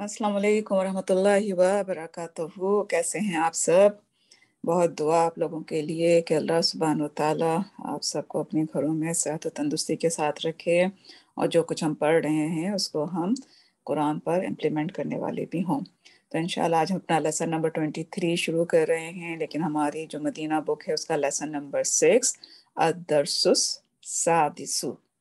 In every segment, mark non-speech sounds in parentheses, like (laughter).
अस्सलाम वालेकुम रहमतुल्लाहि व बरकातहू कैसे हैं आप सब बहुत दुआ आप लोगों के लिए कि अल्लाह सुबहान ताला आप सबको अपने घरों में सेहत व तंदुरुस्ती के साथ रखे और जो कुछ हम पढ़ रहे हैं उसको हम कुरान पर इम्प्लीमेंट करने वाले भी हों तो इन आज हम अपना लेसन नंबर ट्वेंटी थ्री शुरू कर रहे हैं लेकिन हमारी जो मदीना बुक है उसका लेसन नंबर सिक्स अदरसुस सादिसु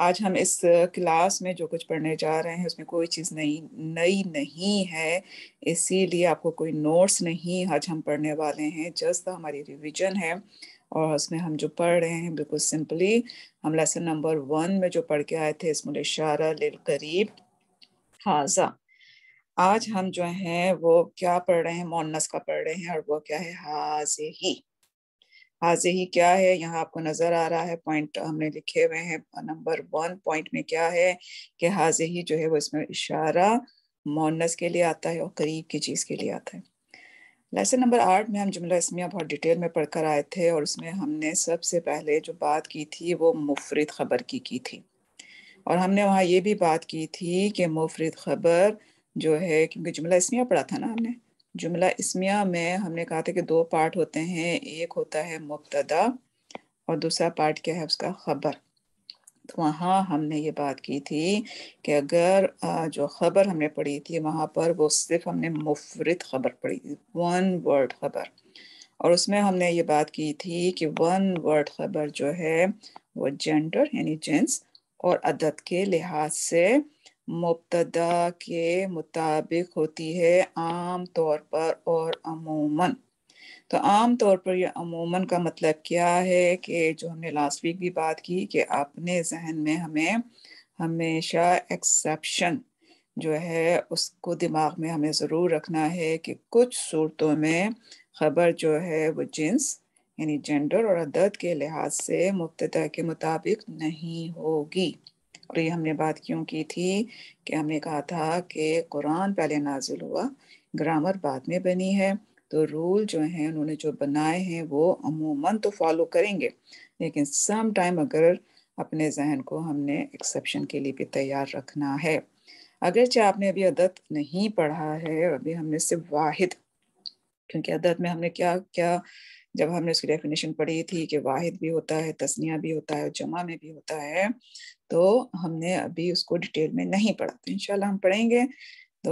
आज हम इस क्लास में जो कुछ पढ़ने जा रहे हैं उसमें कोई चीज़ नई नई नहीं है इसीलिए आपको कोई नोट्स नहीं आज हम पढ़ने वाले हैं जस्ट हमारी रिविजन है और उसमें हम जो पढ़ रहे हैं बिल्कुल सिंपली हम लेसन नंबर वन में जो पढ़ के आए थे इसमें इशारा लिल करीब हाजा आज हम जो हैं वो क्या पढ़ रहे हैं मोनस का पढ़ रहे हैं और वो क्या है हाजे ही हाजे ही क्या है यहाँ आपको नजर आ रहा है पॉइंट हमने लिखे हुए हैं नंबर वन पॉइंट में क्या है कि हाजे ही जो है वो इसमें इशारा मोनस के लिए आता है और करीब की चीज़ के लिए आता है लेसन नंबर आठ में हम जुमला इसमिया बहुत डिटेल में पढ़कर आए थे और उसमें हमने सबसे पहले जो बात की थी वो मुफरत ख़बर की की थी और हमने वहाँ ये भी बात की थी कि मुफरत ख़बर जो है क्योंकि जुमला इसमिया पढ़ा था ना हमने जुमला इसमिया में हमने कहा था कि दो पार्ट होते हैं एक होता है मुबतदा और दूसरा पार्ट क्या है उसका ख़बर तो वहाँ हमने ये बात की थी कि अगर जो ख़बर हमने पढ़ी थी वहाँ पर वो सिर्फ हमने मुफरत ख़बर पढ़ी थी वन वर्ड ख़बर और उसमें हमने ये बात की थी कि वन वर्ड ख़बर जो है वो जेंडर यानी जेंस और अदद के लिहाज से मुबतदा के मुताबिक होती है आम तौर पर और अमूमन तो आम तौर पर यह अमूमन का मतलब क्या है कि जो हमने लास्ट वीक भी बात की कि अपने जहन में हमें हमेशा एक्सेप्शन जो है उसको दिमाग में हमें ज़रूर रखना है कि कुछ सूरतों में खबर जो है वो जिन्स यानी जेंडर और अदद के लिहाज से मुबतदा के मुताबिक नहीं होगी और ये हमने बात क्यों की थी कि हमने कहा था कि कुरान पहले नाजिल हुआ ग्रामर बाद में बनी है तो रूल जो हैं उन्होंने जो बनाए हैं वो अमूमन तो फॉलो करेंगे लेकिन सम टाइम अगर अपने जहन को हमने एक्सेप्शन के लिए भी तैयार रखना है अगरचे आपने अभी अदत नहीं पढ़ा है अभी हमने सिर्फ वाहिद क्योंकि अदत में हमने क्या क्या जब हमने उसकी डेफिनेशन पढ़ी थी कि वाहिद भी होता है तस्निया भी होता है जमा में भी होता है तो हमने अभी उसको डिटेल में नहीं पढ़ा तो इनशाला हम पढ़ेंगे तो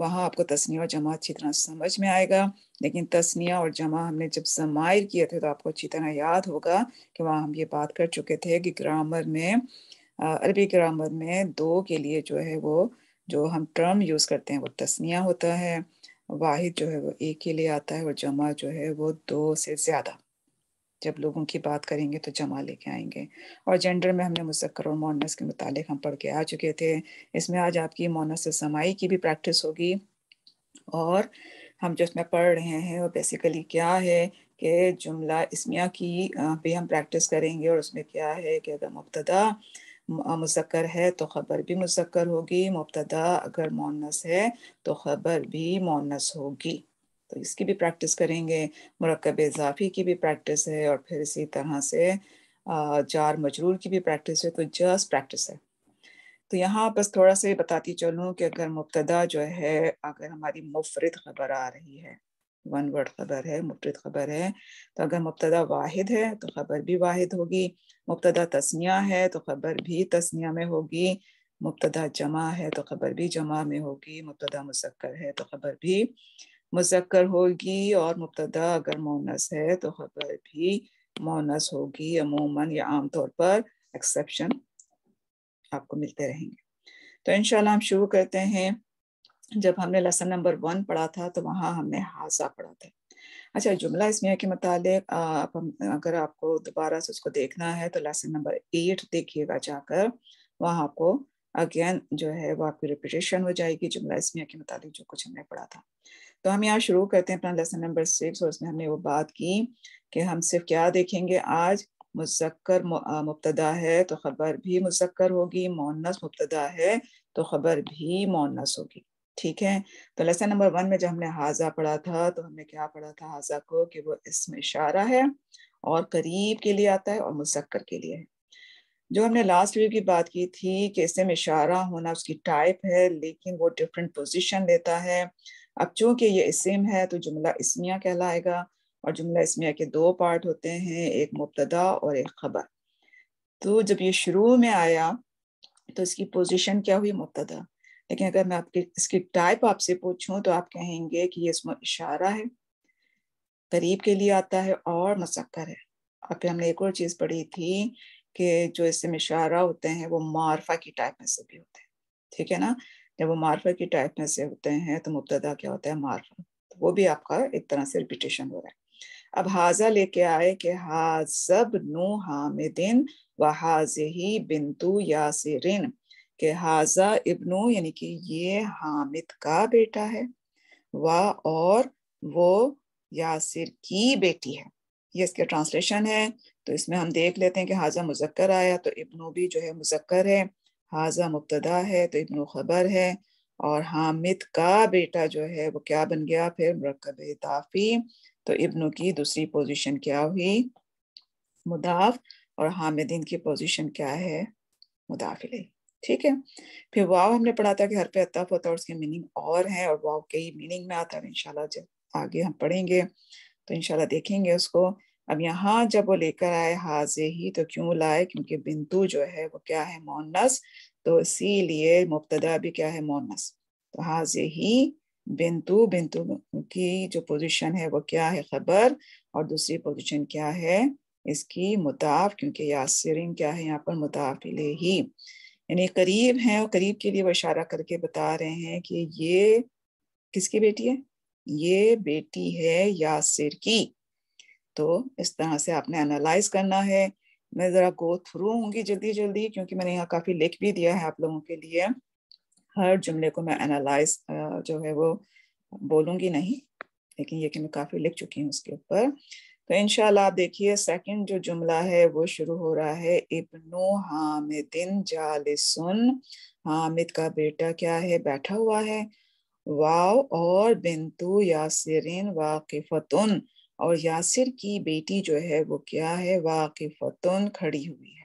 वहाँ आपको तस्निया और जमा अच्छी तरह समझ में आएगा लेकिन तस्निया और जमा हमने जब जमायर किए थे तो आपको अच्छी तरह याद होगा कि वहाँ हम ये बात कर चुके थे कि ग्रामर में अरबी ग्रामर में दो के लिए जो है वो जो हम टर्म यूज़ करते हैं वो तस्निया होता है वाहिद जो है वो एक के लिए आता है और जमा जो है वो दो से ज़्यादा जब लोगों की बात करेंगे तो जमा लेके आएंगे और जेंडर में हमने मुसक्र और मोनस के मुतालिक हम पढ़ के आ चुके थे इसमें आज आपकी मोनस समाई की भी प्रैक्टिस होगी और हम जो इसमें पढ़ रहे हैं वो बेसिकली क्या है कि जुमला इसमिया की भी हम प्रैक्टिस करेंगे और उसमें क्या है कि अगर मुबतदा मुजक्र है तो ख़बर भी मुजक्र होगी मुबतदा अगर मोनस है तो ख़बर भी मोनस होगी तो इसकी भी प्रैक्टिस करेंगे मरकब इजाफी की भी प्रैक्टिस है और फिर इसी तरह से जार मजरूर की भी प्रैक्टिस है तो जस्ट प्रैक्टिस है तो यहाँ बस थोड़ा सा बताती चलूँ कि अगर मुबतदा जो है अगर हमारी मुफरत खबर आ रही है वन वर्ड खबर है मुफरद खबर है तो अगर मुबतदा वाहिद है तो खबर भी वाहिद होगी मुबतदा तस्निया है तो खबर भी तस्निया में होगी मुबतदा जमा है तो खबर भी जमा में होगी मुबतदा मुजक्कर है तो खबर भी मुजक्कर होगी और मुबतदा अगर मोनस है तो खबर भी मोनस होगी अमूमन या आमतौर पर एक्सेप्शन आपको मिलते रहेंगे तो इनशाला हम शुरू करते हैं जब हमने लेसन नंबर वन पढ़ा था तो वहाँ हमने हाजा पढ़ा था अच्छा जुमला इसमें के मुतालिक आप अगर आपको दोबारा से उसको देखना है तो लेसन नंबर एट देखिएगा जाकर वहाँ आपको अगेन जो है वो आपकी रिपीटेशन हो जाएगी जुमला इसमिया के मुताबिक जो कुछ हमने पढ़ा था तो हम यहाँ शुरू करते हैं अपना लेसन नंबर सिक्स और उसमें हमने वो बात की कि हम सिर्फ क्या देखेंगे आज मुजक्कर मुबतदा है तो खबर भी मुजक्कर होगी मोनस मुबतदा है तो खबर भी मोनस होगी ठीक है तो लेसन नंबर वन में जब हमने हाजा पढ़ा था तो हमने क्या पढ़ा था हाजा को कि वो इसमें इशारा है और करीब के लिए आता है और मुसक्कर के लिए है जो हमने लास्ट वीक की बात की थी कि इसमें इशारा होना उसकी टाइप है लेकिन वो डिफरेंट पोजिशन लेता है अब चूंकि ये इसम है तो जुमला इसमिया कहलाएगा और जुमला इसमिया के दो पार्ट होते हैं एक मुबतदा और एक खबर तो जब ये शुरू में आया तो इसकी पोजीशन क्या हुई मुबतदा लेकिन अगर मैं आपके इसकी टाइप आपसे पूछूं तो आप कहेंगे कि ये इसमें इशारा है करीब के लिए आता है और मसक्कर है और फिर हमने एक और चीज़ पढ़ी थी कि जो इससे इशारा होते हैं वो मारफा की टाइप में से भी होते हैं ठीक है ना जब वो मारफा की टाइप में से होते हैं तो मुबतदा क्या होता है मारफा तो वो भी आपका एक तरह से रिपीटेशन हो रहा है अब हाजा लेके आए कि हाजब नो हामिदिन व हाज ही बिंतु यासिरिन कि हाजा इब्नो यानी कि ये हामिद का बेटा है वह और वो यासिर की बेटी है ये इसके ट्रांसलेशन है तो इसमें हम देख लेते हैं कि हाजा मुजक्कर आया तो इब्नो भी जो है मुजक्कर है हाजा मुबतदा है तो इब्नो खबर है और हामिद का बेटा जो है वो क्या बन गया फिर मरकब इदाफी तो इब्नो की दूसरी पोजीशन क्या हुई मुदाफ और हामिदीन की पोजीशन क्या है मुदाफिले ठीक है फिर वाव हमने पढ़ा था कि हर पे अतफ होता है उसके मीनिंग और है और वाव के ही मीनिंग में आता है इनशाला जब आगे हम पढ़ेंगे तो इनशाला देखेंगे उसको अब यहाँ जब वो लेकर आए हाजे ही तो क्यों लाए क्योंकि बिंदु जो है वो क्या है मोनस तो इसीलिए मुबतदा भी क्या है मोनस तो हाजे ही बिंतु बिंतु की जो पोजीशन है वो क्या है खबर और दूसरी पोजीशन क्या है इसकी मुताफ क्योंकि यासरिन क्या है यहाँ पर मुताफिले ही यानी करीब हैं और करीब के लिए वो इशारा करके बता रहे हैं कि ये किसकी बेटी है ये बेटी है यासिर की तो इस तरह से आपने एनालाइज करना है मैं ज़रा गो थ्रू होंगी जल्दी जल्दी क्योंकि मैंने यहाँ काफ़ी लिख भी दिया है आप लोगों के लिए हर जुमले को मैं एनालाइज जो है वो बोलूँगी नहीं लेकिन ये कि मैं काफ़ी लिख चुकी हूँ उसके ऊपर तो इनशाला आप देखिए सेकंड जो जुमला है वो शुरू हो रहा है इब्नो हामिदिन जालिसुन हामिद का बेटा क्या है बैठा हुआ है वाव और बिंतु यासिरिन वाकिफतुन और यासिर की बेटी जो है वो क्या है वाकिफतुन खड़ी हुई है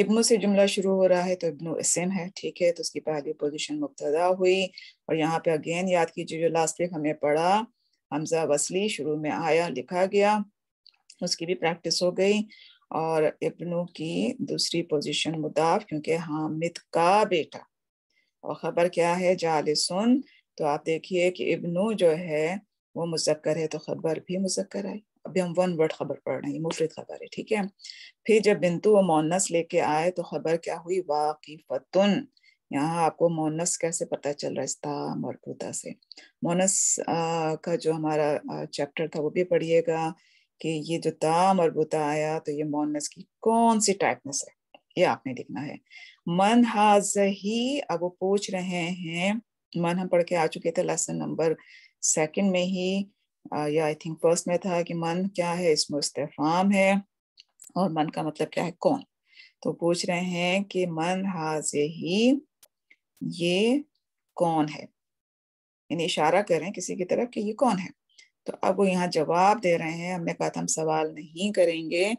इब्नो से जुमला शुरू हो रहा है तो इब्नो इसम है ठीक है तो उसकी पहली पोजीशन मुबतदा हुई और यहाँ पे अगेन याद कीजिए जो लास्ट वीक हमें पढ़ा हमजा वसली शुरू में आया लिखा गया उसकी भी प्रैक्टिस हो गई और इब्नू की दूसरी पोजीशन मुदाफ क्योंकि हामिद का बेटा और ख़बर क्या है जालिसन तो आप देखिए कि इब्नू जो है वो मुजक्कर है तो ख़बर भी मुजक्कर आई अभी हम वन वर्ड खबर पढ़ रहे हैं मुफरत खबर है ठीक है फिर जब बिंतु व मोनस लेके आए तो खबर क्या हुई वाकिफ़तुन यहाँ आपको मोनस कैसे पता चल रहा है स्था मरभूता से मोनस का जो हमारा चैप्टर था वो भी पढ़िएगा कि ये जो ता मरबूता आया तो ये मोनस की कौन सी टाइपनेस है ये आपने लिखना है मन हाज ही अब वो पूछ रहे हैं मन हम पढ़ के आ चुके थे लेसन नंबर सेकंड में ही या आई थिंक फर्स्ट में था कि मन क्या है इसमें इस्तेफाम है और मन का मतलब क्या है कौन तो पूछ रहे हैं कि मन हाज ही ये कौन है यानी इशारा हैं किसी की तरफ कि ये कौन है तो अब वो यहाँ जवाब दे रहे हैं हमने कहा था हम सवाल नहीं करेंगे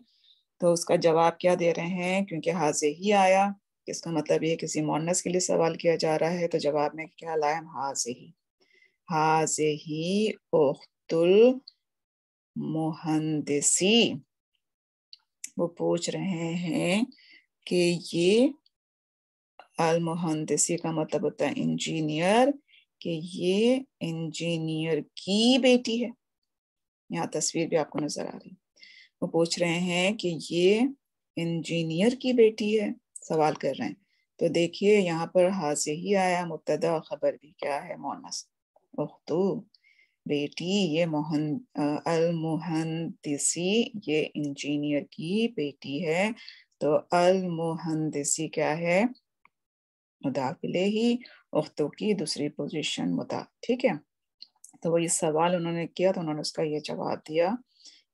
तो उसका जवाब क्या दे रहे हैं क्योंकि हाजे ही आया इसका मतलब ये किसी मोनस के लिए सवाल किया जा रहा है तो जवाब में क्या लाए हम हाजे ही हाजे ही उख्तुल मुहंदिसी वो पूछ रहे हैं कि ये अल मुहंदिस का मतलब होता है इंजीनियर कि ये इंजीनियर की बेटी है यहाँ तस्वीर भी आपको नजर आ रही वो पूछ रहे हैं कि ये इंजीनियर की बेटी है सवाल कर रहे हैं तो देखिए यहाँ पर हाजिर ही आया मुतदा खबर भी क्या है मोनस तो उख्तू बेटी ये मोहन अल मुहंदिसी ये इंजीनियर की बेटी है तो अल मुहंदिसी क्या है मुदाखिले ही उख्तों की दूसरी पोजीशन मुता ठीक है तो वो ये सवाल उन्होंने किया तो उन्होंने उसका ये जवाब दिया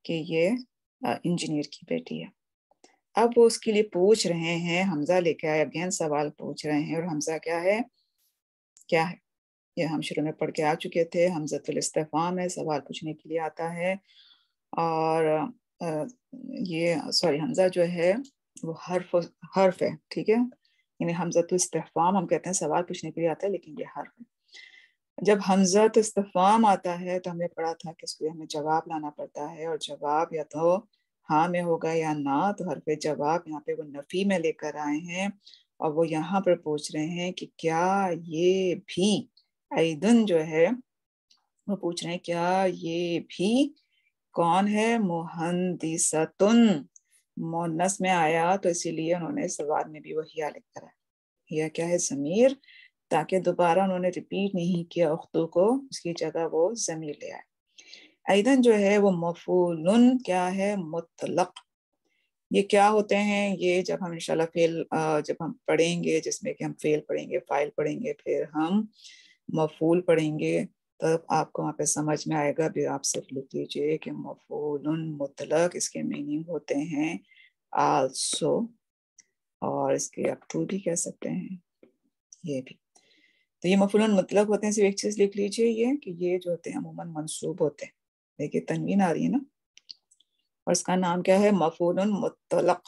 कि ये इंजीनियर की बेटी है अब वो उसके लिए पूछ रहे हैं हमजा लेके आए अगेन सवाल पूछ रहे हैं और हमजा क्या है क्या है ये हम शुरू में पढ़ के आ चुके थे हमजतुल इस्तेफाम है सवाल पूछने के लिए आता है और ये सॉरी हमजा जो है वो हर्फ हर्फ है ठीक है यानी हमजा तो इस्तेफाम हम कहते हैं सवाल पूछने के लिए आता है लेकिन ये हर्फ है जब हमजा तो इस्तफाम आता है तो हमने पढ़ा था कि उसके हमें जवाब लाना पड़ता है और जवाब या तो हाँ में होगा या ना तो हर पे जवाब यहाँ पे वो नफ़ी में लेकर आए हैं और वो यहाँ पर पूछ रहे हैं कि क्या ये भी ऐदन जो है वो पूछ रहे हैं क्या ये भी कौन है मोहनदिसतुन मोहनस में आया तो इसीलिए उन्होंने सलवार में भी वो हिया लिख कर हिया क्या है जमीर ताकि दोबारा उन्होंने रिपीट नहीं किया उख्तू को उसकी जगह वो जमीर ले आए ऐदन जो है वो मफूल क्या है मुतलक ये क्या होते हैं ये जब हम इंशाल्लाह फेल जब हम पढ़ेंगे जिसमें कि हम फेल पढ़ेंगे फाइल पढ़ेंगे फिर हम मफूल पढ़ेंगे अब मतलब आपको वहाँ पे समझ में आएगा भी आप सिर्फ लिख लीजिए कि मफूल मुतलक इसके मीनिंग होते हैं आल्सो और इसके आप तू भी कह सकते हैं ये भी तो ये मफूल मुतलक होते हैं सिर्फ एक चीज़ लिख लीजिए ये कि ये जो होते हैं अमूमन मनसूब होते हैं देखिए तनवीन आ रही है ना और इसका नाम क्या है मफूल मुतलक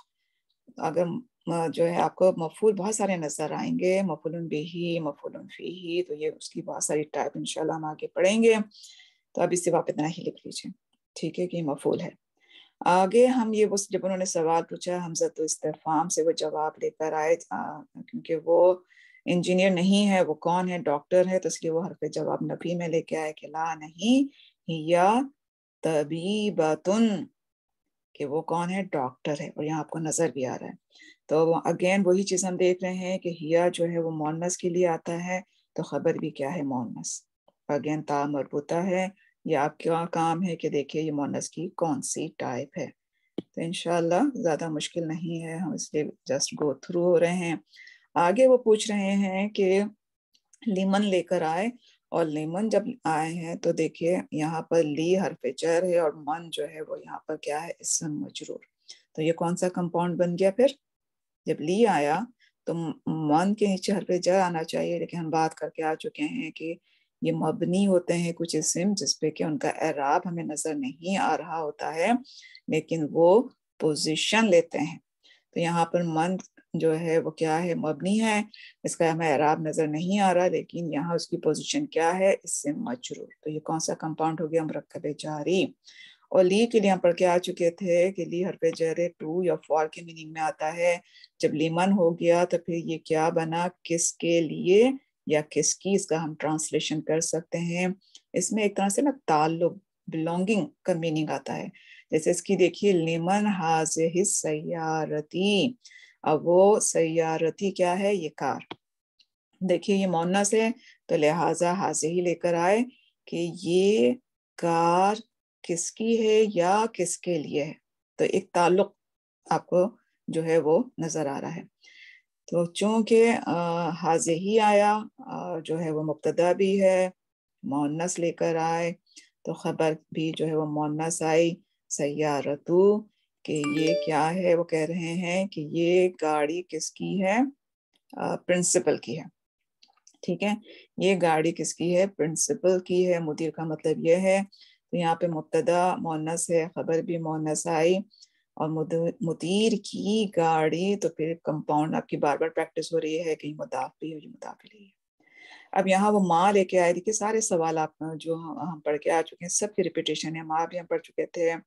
अगर जो है आपको मफूल बहुत सारे नज़र आएंगे मफुल बेही मफुल फ़ी तो ये उसकी बहुत सारी टाइप इंशाल्लाह हम आगे पढ़ेंगे तो अब इससे आप इतना ही लिख लीजिए ठीक है कि मफूल है आगे हम ये वो जब उन्होंने सवाल पूछा हमजा तो इस्तेफाम से वो जवाब लेकर आए क्योंकि वो इंजीनियर नहीं है वो कौन है डॉक्टर है तो इसलिए वो पे जवाब नफी में लेके आए कि ला नहीं या तबीबतुन कि वो कौन है डॉक्टर है और यहाँ आपको नजर भी आ रहा है तो अगेन वही चीज हम देख रहे हैं कि हिया जो है वो मोनस के लिए आता है तो खबर भी क्या है मोनस अगेन ता मरबूता है या आपका काम है कि देखिए ये मोनस की कौन सी टाइप है तो इनशाला ज़्यादा मुश्किल नहीं है हम इसलिए जस्ट गो थ्रू हो रहे हैं आगे वो पूछ रहे हैं कि लेमन लेकर आए और लेमन जब आए हैं तो देखिए यहाँ पर ली हर चर है और मन जो है वो यहाँ पर क्या है इसम मजरूर तो ये कौन सा कंपाउंड बन गया फिर जब ली आया तो मन के नीचे हर पे जड़ आना चाहिए लेकिन हम बात करके आ चुके हैं कि ये मबनी होते हैं कुछ इसम जिसपे कि उनका एराब हमें नजर नहीं आ रहा होता है लेकिन वो पोजिशन लेते हैं तो यहाँ पर मन जो है वो क्या है मबनी है इसका हमें एराब नजर नहीं आ रहा लेकिन यहाँ उसकी पोजिशन क्या है इससे मजरूर तो ये कौन सा कंपाउंड हो गया मरकबे जारी और ली के लिए हम पढ़ के आ चुके थे कि ली हर पे जरे टू या फॉर के मीनिंग में आता है जब लीमन हो गया तो फिर ये क्या बना किसके लिए या किसकी इसका हम ट्रांसलेशन कर सकते हैं इसमें एक तरह से ना ताल्लुक बिलोंगिंग का मीनिंग आता है जैसे इसकी देखिए लेमन हाज हिज सयारती अब वो सयारती क्या है ये कार देखिए ये मोनस है तो लिहाजा हाज ही लेकर आए कि ये कार किसकी है या किसके लिए है तो एक ताल्लुक आपको जो है वो नजर आ रहा है तो चूंकि हाज ही आया और जो है वो मुबतदा भी है मोनस लेकर आए तो खबर भी जो है वो मोनस आई सयारतु कि ये क्या है वो कह रहे हैं कि ये गाड़ी किसकी है प्रिंसिपल की है ठीक है ये गाड़ी किसकी है प्रिंसिपल की है मुदीर का मतलब ये है तो यहाँ पे मुतदा मोनस है खबर भी मोनस आई और मुदीर की गाड़ी तो फिर कंपाउंड आपकी बार बार प्रैक्टिस हो रही है कहीं मुदाफ भी हो है अब यहाँ वो माँ लेके आए देखिए सारे सवाल आप जो हम पढ़ के आ चुके हैं सबकी रिपीटेशन है माँ भी हम पढ़ चुके थे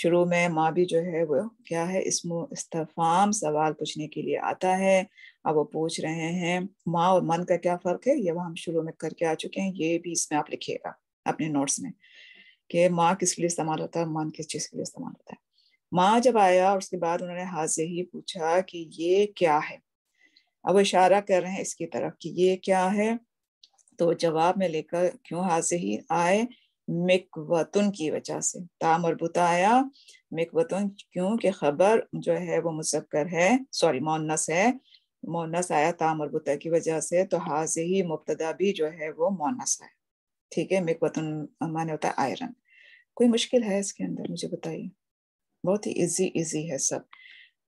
शुरू में माँ भी जो है वो क्या है इसमो इस्तफाम सवाल पूछने के लिए आता है अब वो पूछ रहे हैं माँ और मन का क्या फर्क है ये हम शुरू में करके आ चुके हैं ये भी इसमें आप लिखिएगा अपने नोट्स में कि माँ किस लिए इस्तेमाल होता है मन किस चीज़ के लिए इस्तेमाल होता है माँ जब आया और उसके बाद उन्होंने हाथ से ही पूछा कि ये क्या है अब इशारा कर रहे हैं इसकी तरफ कि ये क्या है तो जवाब में लेकर क्यों हाथ से ही आए मिकवतुन की वजह से ताम और बुताया मिकवतुन क्यों कि खबर जो है वो मुसक्कर है सॉरी मोनस है मोनस आया ताम और बुता की वजह से तो हाज ही मुबतदा भी जो है वो मोनस आया ठीक है मेक वतन तो माने होता है आयरन कोई मुश्किल है इसके अंदर मुझे बताइए बहुत ही इजी इजी है सब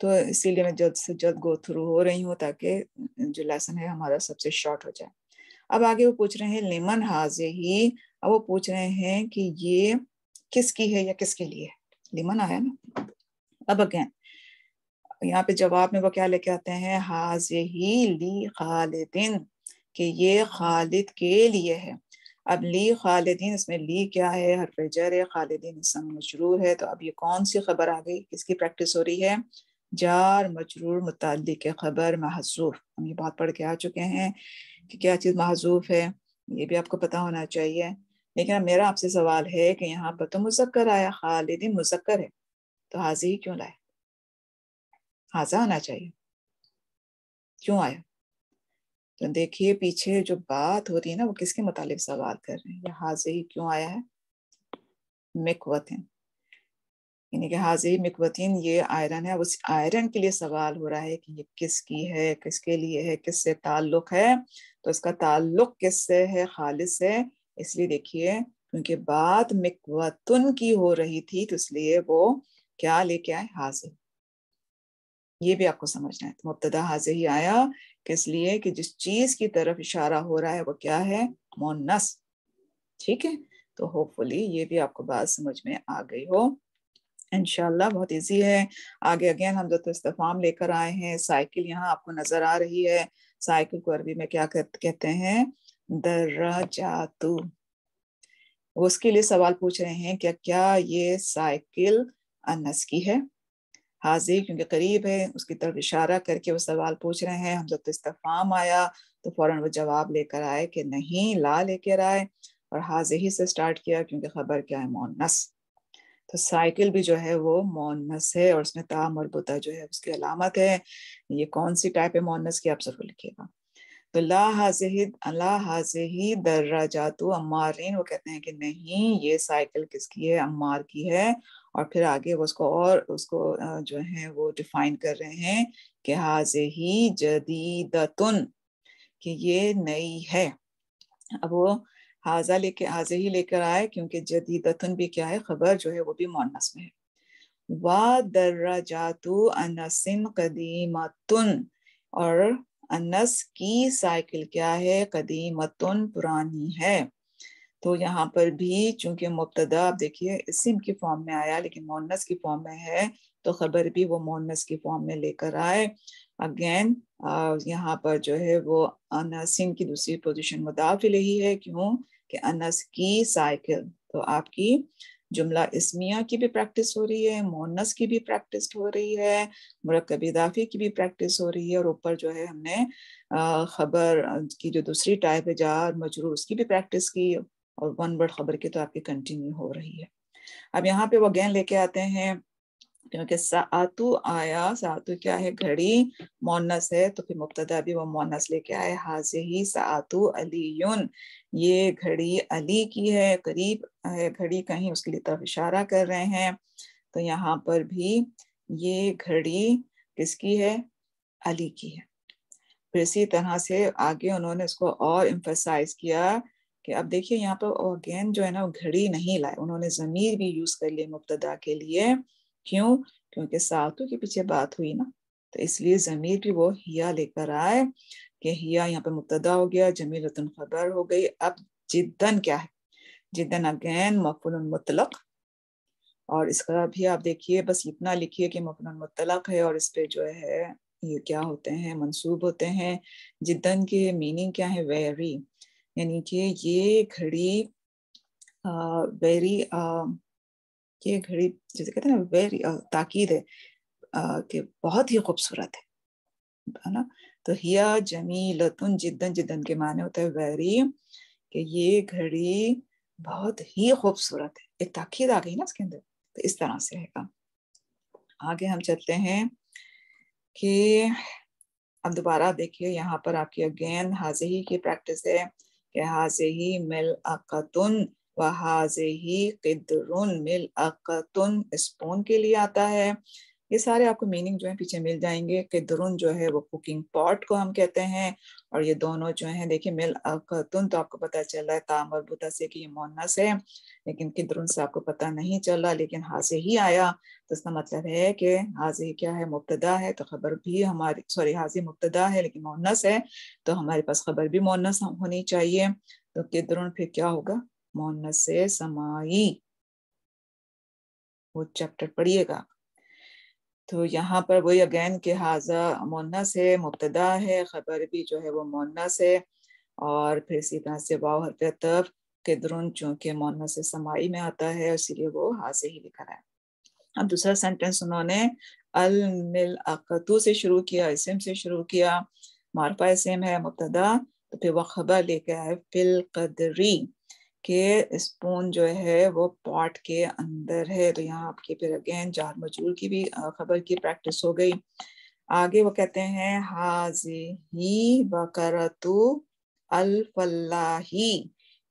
तो इसीलिए मैं जल्द से जल्द गो थ्रू हो रही हूँ ताकि जो लेसन है हमारा सबसे शॉर्ट हो जाए अब आगे वो पूछ रहे हैं लेमन हाज ही अब वो पूछ रहे हैं कि ये किसकी है या किसके लिए है लेमन आया ना अब अगेन यहाँ पे जवाब में वो क्या लेके आते हैं हाज ही ली खालिदिन कि ये खालिद के लिए है अब ली खालिदीन इसमें ली क्या है हर जर है खालिदीन इसम मजरूर है तो अब ये कौन सी खबर आ गई किसकी प्रैक्टिस हो रही है जार मजरूर मुतल खबर महजूफ हम ये बात पढ़ के आ चुके हैं कि क्या चीज़ महजूफ है ये भी आपको पता होना चाहिए लेकिन मेरा आपसे सवाल है कि यहाँ पर तो मुजक्कर आया खालिदीन मुजक्कर है तो हाजी ही क्यों लाए हाजा होना चाहिए क्यों आया तो देखिए पीछे जो बात हो रही है ना वो किसके मुतालिक सवाल कर रहे हैं या हाजी क्यों आया है मिकवतिन यानी कि हाजी मिकवतिन ये आयरन है उस आयरन के लिए सवाल हो रहा है कि ये किसकी है किसके लिए है किससे ताल्लुक है तो इसका ताल्लुक किससे है खालिस है इसलिए देखिए क्योंकि बात मिकवतुन की हो रही थी तो इसलिए वो क्या लेके आए हाजिर ये भी आपको समझना है तो मुबतदा हाजिर ही आया किस लिए कि जिस चीज की तरफ इशारा हो रहा है वो क्या है मोनस ठीक है तो होपफुली ये भी आपको बात समझ में आ गई हो इनशाला बहुत इजी है आगे अगेन हम तो इस्तेफाम लेकर आए हैं साइकिल यहाँ आपको नजर आ रही है साइकिल को अरबी में क्या कहते हैं दर्रा जातू उसके लिए सवाल पूछ रहे हैं क्या क्या ये साइकिल अनस की है हाजिर क्योंकि करीब है उसकी तरफ इशारा करके वो सवाल पूछ रहे हैं हम जब तो इस्तफाम आया तो फौरन वो जवाब लेकर आए कि नहीं ला लेकर आए और हाजिर ही से स्टार्ट किया क्योंकि खबर क्या है मोनस तो साइकिल भी जो है वो मोनस है और उसमें और बुता जो है उसकी अलामत है ये कौन सी टाइप है मोनस की आप जरूर लिखिएगा तो ला हाजिद ला हाजही दर्रा जातु अम्मारीन वो कहते हैं कि नहीं ये साइकिल किसकी है अम्मार की है और फिर आगे वो उसको और उसको जो है वो डिफाइन कर रहे हैं कि हाज ही जदीदतुन कि ये नई है अब वो हाजा लेके हाजे ही लेकर आए क्योंकि जदीदतन भी क्या है खबर जो है वो भी मोनस में है वा दर्राजातु अनसिन कदीमतुन और अनस की साइकिल क्या है कदीमतुन पुरानी है तो यहाँ पर भी चूंकि मुबतदा आप देखिए इसम की फॉर्म में आया लेकिन मोनस की फॉर्म में है तो खबर भी वो मोनस की फॉर्म में लेकर आए अगेन यहाँ पर जो है वो अनसिम की दूसरी पोजिशन मुदाफिल ही है क्यों कि अनस की साइकिल तो आपकी जुमला इसमिया की भी प्रैक्टिस हो रही है मोनस की भी प्रैक्टिस हो रही है मरकब इदाफी की भी प्रैक्टिस हो रही है और ऊपर जो है हमने खबर की जो दूसरी टाइप है जार मजरूर उसकी भी प्रैक्टिस की और वन वर्ड खबर की तो आपकी कंटिन्यू हो रही है अब यहाँ पे वो गैन लेके आते हैं क्योंकि सातु आया सातु क्या है घड़ी मोनस है तो फिर मुबतदा भी वो मोनस लेके आए हाजे ही सातु अलीयुन ये घड़ी अली की है करीब है घड़ी कहीं उसके लिए तरफ इशारा कर रहे हैं तो यहाँ पर भी ये घड़ी किसकी है अली की है फिर इसी तरह से आगे उन्होंने इसको और एम्फोसाइज किया कि अब देखिए यहाँ पर अगेन जो है ना घड़ी नहीं लाए उन्होंने जमीर भी यूज कर लिए मुबतदा के लिए क्यों क्योंकि सातु के पीछे बात हुई ना तो इसलिए जमीर भी वो हिया लेकर आए कि हिया यहाँ पर मुबतदा हो गया जमीर रतन खबर हो गई अब जिद्दन क्या है जिद्दन अगेन मफुल मुतलक और इसका भी आप देखिए बस इतना लिखिए कि मफुल मुतलक है और इस पर जो है ये क्या होते हैं मंसूब होते हैं जिद्दन के मीनिंग क्या है वेरी यानी कि ये घड़ी वेरी ये घड़ी जैसे कहते हैं ना वेरी ताकीद है कि बहुत ही खूबसूरत है है ना तो हिया लतुन जिदन जिदन के माने होते है वेरी कि ये घड़ी बहुत ही खूबसूरत है एक ताकीद आ गई ना उसके अंदर तो इस तरह से रहेगा आगे हम चलते हैं कि अब दोबारा देखिए यहाँ पर आपकी अगेन हाजही की प्रैक्टिस है हाजिही मिल अकतुन व हाजिही किदरुन मिल अकतुन स्पून के लिए आता है ये सारे आपको मीनिंग जो है पीछे मिल जाएंगे कि दुरुन जो है वो कुकिंग पॉट को हम कहते हैं और ये दोनों जो है देखिए मिल खतुन तो आपको पता चल रहा है ताम और बुता से कि ये मोनस है लेकिन किदरुन से आपको पता नहीं चल रहा लेकिन हाजे ही आया तो इसका मतलब है कि हाजे क्या है मुबतदा है तो खबर भी हमारी सॉरी हाजे मुबतदा है लेकिन मोनस है तो हमारे पास खबर भी मोनस होनी चाहिए तो किदरुन फिर क्या होगा मोनस समाई वो चैप्टर पढ़िएगा तो यहाँ पर वही अगेन के हाजा मुन्नस है मुबतदा है खबर भी जो है वो मुन्नस है और फिर इसी तरह से वाव हरफ तब के दरुन चूँकि मुन्नस समाई में आता है इसीलिए वो हाजे ही लिखा है अब दूसरा सेंटेंस उन्होंने अल मिल अकतू से शुरू किया इसम से शुरू किया मारपा इसम है मुबतदा तो फिर वह खबर लेके आए फिल कदरी कि स्पून जो है वो पॉट के अंदर है तो यहाँ आपके फिर अगेन जार मजूर की भी खबर की प्रैक्टिस हो गई आगे वो कहते हैं हाजी ही बकरतु अलफल्लाही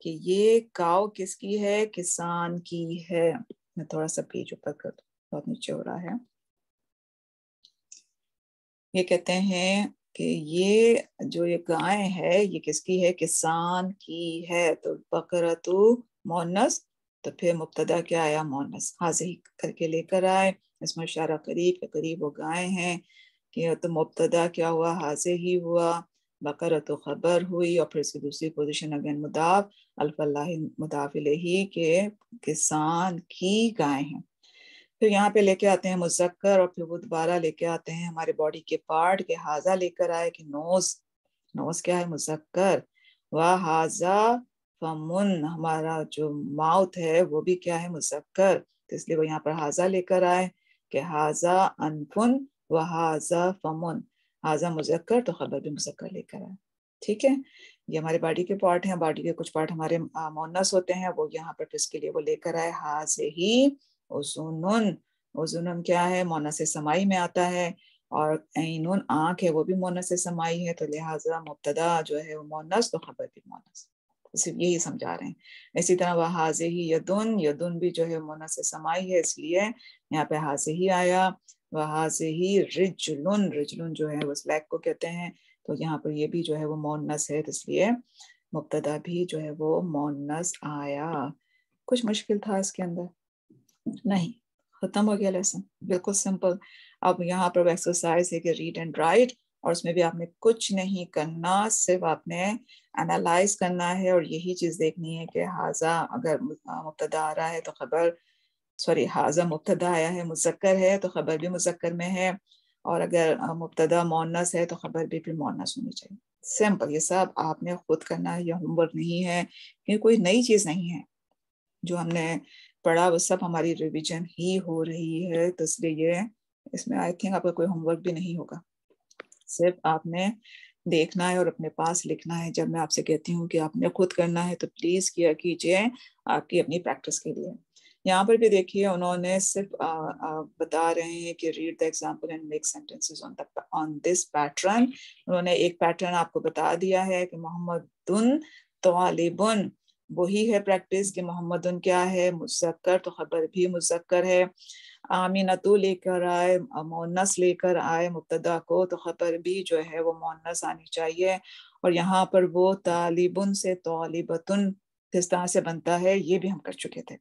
कि ये काव किसकी है किसान की है मैं थोड़ा सा पेज ऊपर कर बहुत नीचे हो रहा है ये कहते हैं कि ये जो ये गाय है ये किसकी है किसान की है तो बकर तो मोनस तो फिर मुबतदा क्या आया मोनस हाजी करके लेकर आए इसमें शारा करीब के करीब वो गाय हैं कि तो मुबतदा क्या हुआ हाजिर ही हुआ बकर तो खबर हुई और फिर से दूसरी पोजिशन अगेन मुदाफ अल्फल मुदाफिल ही के किसान की गाय हैं फिर यहाँ पे लेके आते हैं मुजक्कर और फिर वो दोबारा लेके आते हैं हमारे बॉडी के पार्ट के हाजा लेकर आए कि नोज नोज क्या है मुजक्कर व हाजा फमुन हमारा जो माउथ है वो भी क्या है मुजक्कर तो इसलिए वो यहाँ पर हाजा लेकर आए कि हाजा अनफुन व हाजा फमुन हाजा मुजक्कर तो खबर भी मुजक्कर लेकर आए ठीक है ये हमारे बॉडी के पार्ट हैं बॉडी के कुछ पार्ट हमारे मोनस होते हैं वो यहाँ पर फिर इसके लिए वो लेकर आए हाज ही ओजोन ओजोनम क्या है मोना से समाई में आता है और इनून आंख है वो भी मोनस से समाई है तो लिहाजा मुबतदा जो है वो मोनस तो खबर भी मोनस सिर्फ यही समझा रहे हैं इसी तरह वह हाजे ही यदुन यदुन भी जो है मोनस से समाई है इसलिए यहाँ पे हाजे ही आया वहा से ही रिजलुन रिजलुन जो है वो स्लैग को कहते हैं तो यहाँ पर ये भी जो है वो मोनस है तो इसलिए मुबतदा भी जो है वो मोनस आया कुछ मुश्किल था इसके अंदर नहीं खत्म हो गया लेसन बिल्कुल सिंपल अब यहाँ पर एक्सरसाइज है कि रीड एंड राइट और उसमें भी आपने कुछ नहीं करना सिर्फ आपने एनालाइज करना है और यही चीज देखनी है कि हाजा अगर मुबतदा आ रहा है तो खबर सॉरी हाजा मुबतदा आया है मुजक्कर है तो खबर भी मुजक्कर में है और अगर मुबतदा मोनस है तो खबर भी फिर मोनस होनी चाहिए सिंपल ये सब आपने खुद करना है यह होमवर्क नहीं है ये कोई नई चीज़ नहीं है जो हमने पढ़ा वो सब हमारी रिविजन ही हो रही है तो इसलिए ये इसमें आई थिंक आपका कोई होमवर्क भी नहीं होगा सिर्फ आपने देखना है और अपने पास लिखना है जब मैं आपसे कहती हूँ कि आपने खुद करना है तो प्लीज किया कीजिए आपकी अपनी प्रैक्टिस के लिए यहाँ पर भी देखिए उन्होंने सिर्फ आ, आ, बता रहे हैं कि read the example and make sentences on on this pattern उन्होंने एक पैटर्न आपको बता दिया है कि मोहम्मद तालिबुन वही है प्रैक्टिस कि मोहम्मद क्या है मुजक्कर तो खबर भी मुजक्कर है आमीना तो लेकर आए मोनस लेकर आए मुबतदा को तो खबर भी जो है वो मोनस आनी चाहिए और यहाँ पर वो तालिबन से तालिबतन किस तरह से बनता है ये भी हम कर चुके थे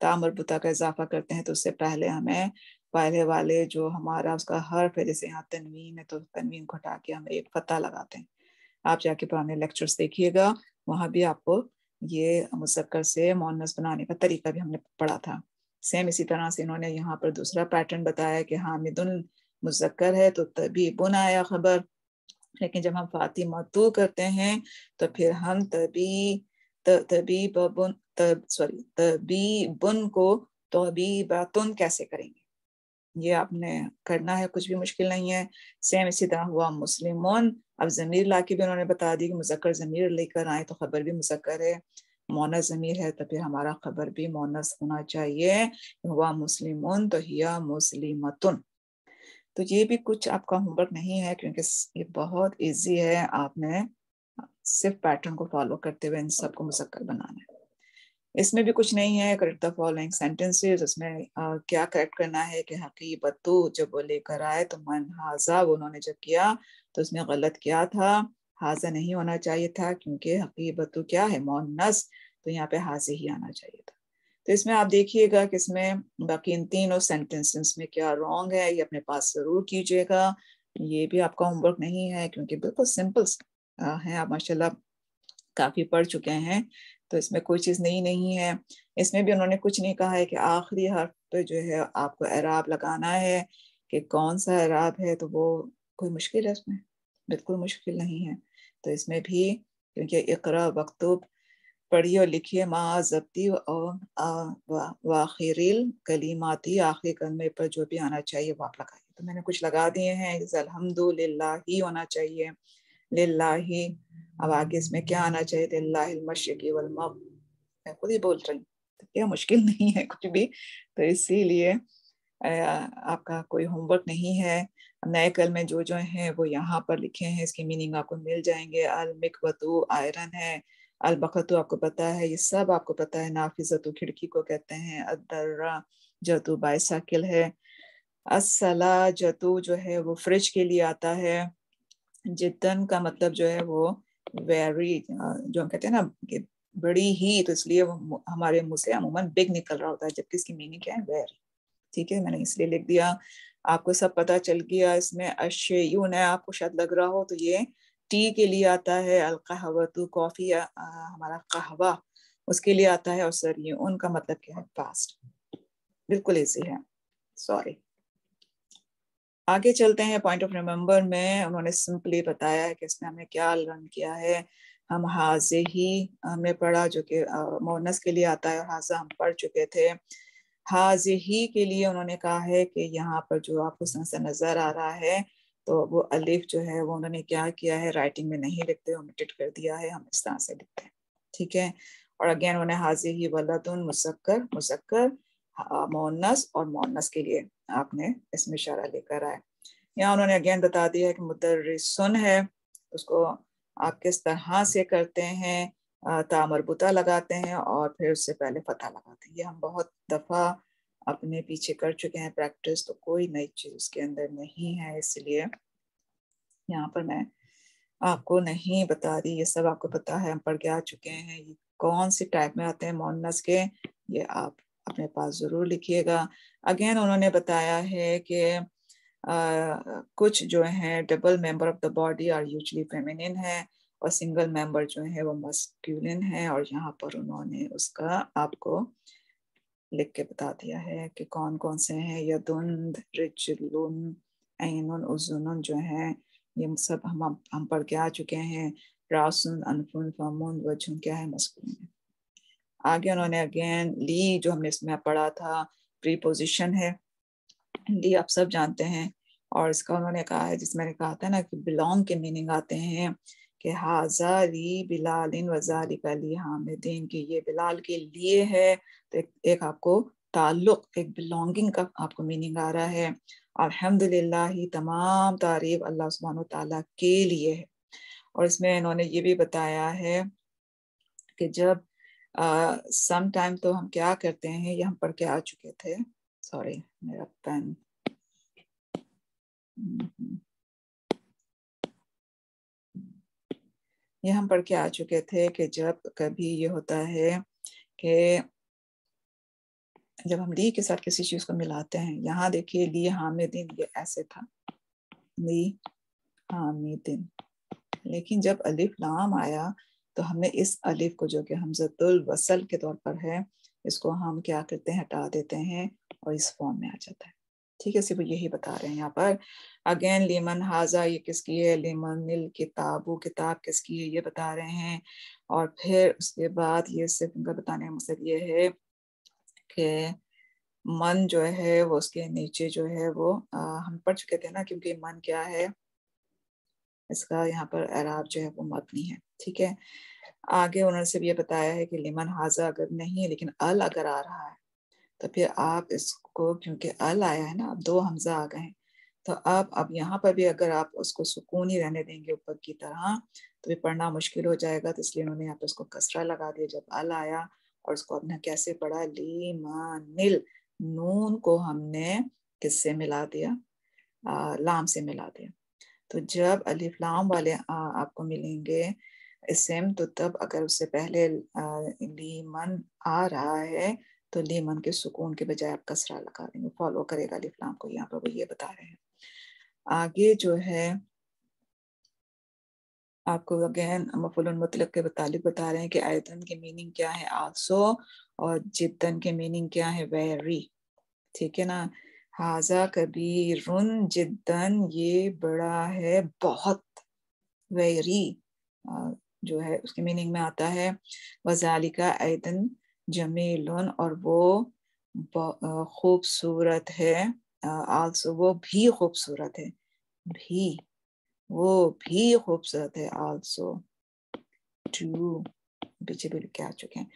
तामर बुता का इजाफा करते हैं तो उससे पहले हमें पहले वाले जो हमारा उसका हर्फ है जैसे यहाँ तनवीन है तो तनवीन को हटा के हम एक पता लगाते हैं आप जाके पुराने लेक्चर्स देखिएगा वहाँ भी आपको ये मुजक्कर से मोनस बनाने का तरीका भी हमने पढ़ा था सेम इसी तरह से इन्होंने यहाँ पर दूसरा पैटर्न बताया कि हामिदुल मुजक्कर है तो तभी बुन आया खबर लेकिन जब हम फाति मतू करते हैं तो फिर हम तभी तभी बुन तब सॉरी तभी बुन को तो अभी बातुन कैसे करेंगे ये आपने करना है कुछ भी मुश्किल नहीं है सेम इसी तरह हुआ मुस्लिम अब ज़मीर ला के भी उन्होंने बता दी कि मुजक्र ज़मीर लेकर आए तो ख़बर भी मुजक्र है मोन ज़मीर है तो फिर हमारा ख़बर भी मोनस होना चाहिए हुआ मुस्लिम तो हिया मुस्लिम तो ये भी कुछ आपका होमवर्क नहीं है क्योंकि ये बहुत इजी है आपने सिर्फ पैटर्न को फॉलो करते हुए इन सबको मुसक्कर बनाना है इसमें भी कुछ नहीं है करेक्ट द फॉलोइंग सेंटेंसेस उसमें आ, क्या करेक्ट करना है कि हकीबतु जब वो लेकर आए तो मन हाजा उन्होंने जब किया तो उसमें गलत क्या था हाजा नहीं होना चाहिए था क्योंकि हकीबत क्या है मोनस तो यहाँ पे हाजिर ही आना चाहिए था तो इसमें आप देखिएगा कि इसमें बाकी इन तीनों सेंटेंसेस में क्या रॉन्ग है ये अपने पास ज़रूर कीजिएगा ये भी आपका होमवर्क नहीं है क्योंकि बिल्कुल सिंपल हैं आप माशाल्लाह काफ़ी पढ़ चुके हैं तो इसमें कोई चीज़ नई नहीं, नहीं है इसमें भी उन्होंने कुछ नहीं कहा है कि आखिरी हर पे जो है आपको एराब लगाना है कि कौन सा एराब है तो वो कोई मुश्किल है उसमें बिल्कुल मुश्किल नहीं है तो इसमें भी क्योंकि इकरा वक्तुब पढ़िए और लिखिए माँ जब्ती और वाखिरिल कलीमाती आखिरी कलमे पर जो भी आना चाहिए वो आप लगाइए तो मैंने कुछ लगा दिए हैं अलहमदुल्ला ही होना चाहिए लिल्ला ही अब आगे इसमें क्या आना चाहिए लिल्ला वलम मैं खुद ही बोल रही हूँ तो क्या मुश्किल (laughs) नहीं है कुछ भी तो इसीलिए आपका कोई होमवर्क नहीं है नए में जो जो हैं वो यहाँ पर लिखे हैं इसके मीनिंग आपको मिल जाएंगे अल मिकवतु आयरन है अल बखतु आपको पता है ये सब आपको पता है नाफिजतु खिड़की को कहते हैं अदर्रा जतु बाइसाकिल है असला जतु जो है वो फ्रिज के लिए आता है जिदन का मतलब जो है वो वेरी जो हम कहते हैं ना कि बड़ी ही तो इसलिए वो हमारे मुंह से अमूमन बिग निकल रहा होता है जबकि इसकी मीनिंग क्या है वेरी ठीक है मैंने इसलिए लिख दिया आपको सब पता चल गया इसमें अशयून है आपको शायद लग रहा हो तो ये टी के लिए आता है अलकहवतु कॉफ़ी हमारा कहवा उसके लिए आता है और सर ये उनका मतलब क्या है पास्ट बिल्कुल ईजी है सॉरी आगे चलते हैं पॉइंट ऑफ रिमेम्बर में उन्होंने सिंपली बताया है कि इसमें हमने क्या लर्न किया है हम हाजे ही हमने पढ़ा जो कि मोनस के लिए आता है और हाजा हम पढ़ चुके थे हाजही के लिए उन्होंने कहा है कि यहाँ पर जो आपको संसा नजर आ रहा है तो वो अलिफ जो है वो उन्होंने क्या किया है राइटिंग में नहीं लिखते ओमिटेड कर दिया है हम इस तरह से लिखते हैं ठीक है और अगेन उन्हें हाजिर ही वलतुन मुसक्कर मुसक्कर मोनस और मोनस के लिए आपने इसमें इशारा लेकर आए यहाँ उन्होंने अगेन बता दिया है कि सुन है उसको आप किस तरह से करते हैं तामर बुता लगाते हैं और फिर उससे पहले फतह लगाते हैं ये हम बहुत दफ़ा अपने पीछे कर चुके हैं प्रैक्टिस तो कोई नई चीज़ उसके अंदर नहीं है इसलिए यहाँ पर मैं आपको नहीं बता रही ये सब आपको पता है हम पढ़ के आ चुके हैं ये कौन से टाइप में आते हैं मोनस के ये आप अपने पास ज़रूर लिखिएगा अगेन उन्होंने बताया है कि कुछ जो है double member of the body are usually feminine है और सिंगल मेंबर जो है वो मस्क्यूलिन है और यहाँ पर उन्होंने उसका आपको लिख के बता दिया है कि कौन कौन से हैं यदुंद रिजलुन ऐनुन जो हैं ये सब हम हम पढ़ के आ चुके हैं रासुन अनफुन फमुन वजुन क्या है मस्कुलिन आगे उन्होंने अगेन ली जो हमने इसमें पढ़ा था प्रीपोजिशन है ली आप सब जानते हैं और इसका उन्होंने कहा है जिसमें कहा था ना कि बिलोंग के मीनिंग आते हैं कि हाजारी बिलाल इन वजारी का लिए हामिदीन कि ये बिलाल के लिए है तो एक, एक आपको ताल्लुक एक बिलोंगिंग का आपको मीनिंग आ रहा है अलहमदिल्ला ही तमाम तारीफ अल्लाह सुबहान तला के लिए है और इसमें इन्होंने ये भी बताया है कि जब सम टाइम तो हम क्या करते हैं ये हम पढ़ के आ चुके थे सॉरी मेरा पेन ये हम पढ़ के आ चुके थे कि जब कभी ये होता है कि जब हम ली के साथ किसी चीज को मिलाते हैं यहाँ देखिए ली हामिदिन ये ऐसे था ली हामिदिन लेकिन जब अलिफ लाम आया तो हमने इस अलिफ को जो कि हमजतुल वसल के तौर पर है इसको हम क्या करते हैं हटा देते हैं और इस फॉर्म में आ जाता है ठीक है सिर्फ यही बता रहे हैं यहाँ पर अगेन लेमन हाजा ये किसकी है लेमन नील किताबू किताब किसकी है ये बता रहे हैं और फिर उसके बाद ये सिर्फ उनका बताने का मकसद ये है कि मन जो है वो उसके नीचे जो है वो आ, हम पढ़ चुके थे ना क्योंकि मन क्या है इसका यहाँ पर अराब जो है वो नहीं है ठीक है आगे उन्होंने सिर्फ ये बताया है कि लेमन हाजा अगर नहीं है लेकिन अल अगर आ रहा है तो फिर आप इसको क्योंकि अल आया है ना अब दो हमजा आ गए तो अब अब यहाँ पर भी अगर आप उसको सुकून ही रहने देंगे ऊपर की तरह तो भी पढ़ना मुश्किल हो जाएगा तो इसलिए उन्होंने यहाँ पर उसको कसरा लगा दिया जब अल आया और उसको अपना कैसे पढ़ा ली मिल नून को हमने किससे मिला दिया आ, लाम से मिला दिया तो जब अलिफ लाम वाले आ, आपको मिलेंगे इसम तो तब अगर उससे पहले लीमन आ रहा है तो ले मन के सुकून के बजाय आप कसरा लगा देंगे फॉलो करेगा लिफलाम को यहाँ पर वो ये बता रहे हैं आगे जो है आपको अगेन मफुल मतलब के मुतालिक बता रहे हैं कि आयतन की मीनिंग क्या है आसो और जिदन के मीनिंग क्या है वेरी ठीक है ना हाजा कबीर जिदन ये बड़ा है बहुत वेरी जो है उसकी मीनिंग में आता है वजालिका आयतन जमील और वो खूबसूरत है आल्सो वो भी खूबसूरत है भी वो भी खूबसूरत है आल्सो टू पीछे भी लिखे आ चुके हैं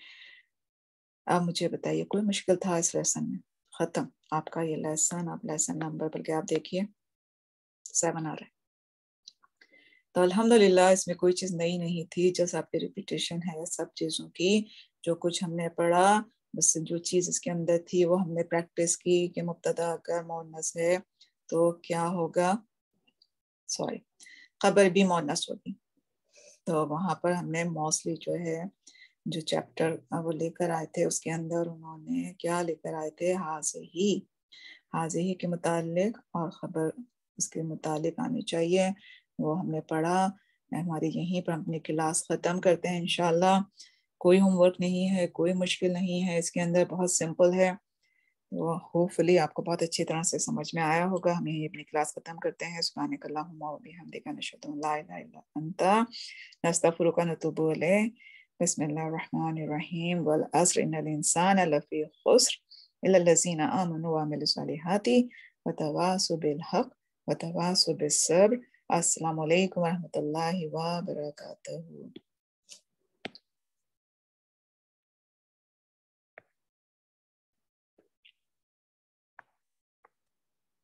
अब मुझे बताइए कोई मुश्किल था इस लेसन में ख़त्म आपका ये लेसन आप लेसन नंबर बल्कि आप देखिए सेवन आ रहा है तो अल्हम्दुलिल्लाह इसमें कोई चीज़ नई नहीं थी जस्ट आपकी रिपीटेशन है सब चीज़ों की जो कुछ हमने पढ़ा बस जो चीज़ इसके अंदर थी वो हमने प्रैक्टिस की कि मुबतदा अगर मोनस है तो क्या होगा सॉरी खबर भी मोनस होगी तो वहां पर हमने मोस्टली जो है जो चैप्टर वो लेकर आए थे उसके अंदर उन्होंने क्या लेकर आए थे हाजे ही हाजे ही के मुतालिक और ख़बर उसके मुतालिक आनी चाहिए वो हमने पढ़ा हमारी यहीं पर अपनी क्लास ख़त्म करते हैं इनशाला कोई होमवर्क नहीं है कोई मुश्किल नहीं है इसके अंदर बहुत सिंपल है तो होपफुली आपको बहुत अच्छी तरह से समझ में आया होगा हम यही अपनी क्लास खत्म करते हैं सुबह कल्लाम बसमीम वरहमल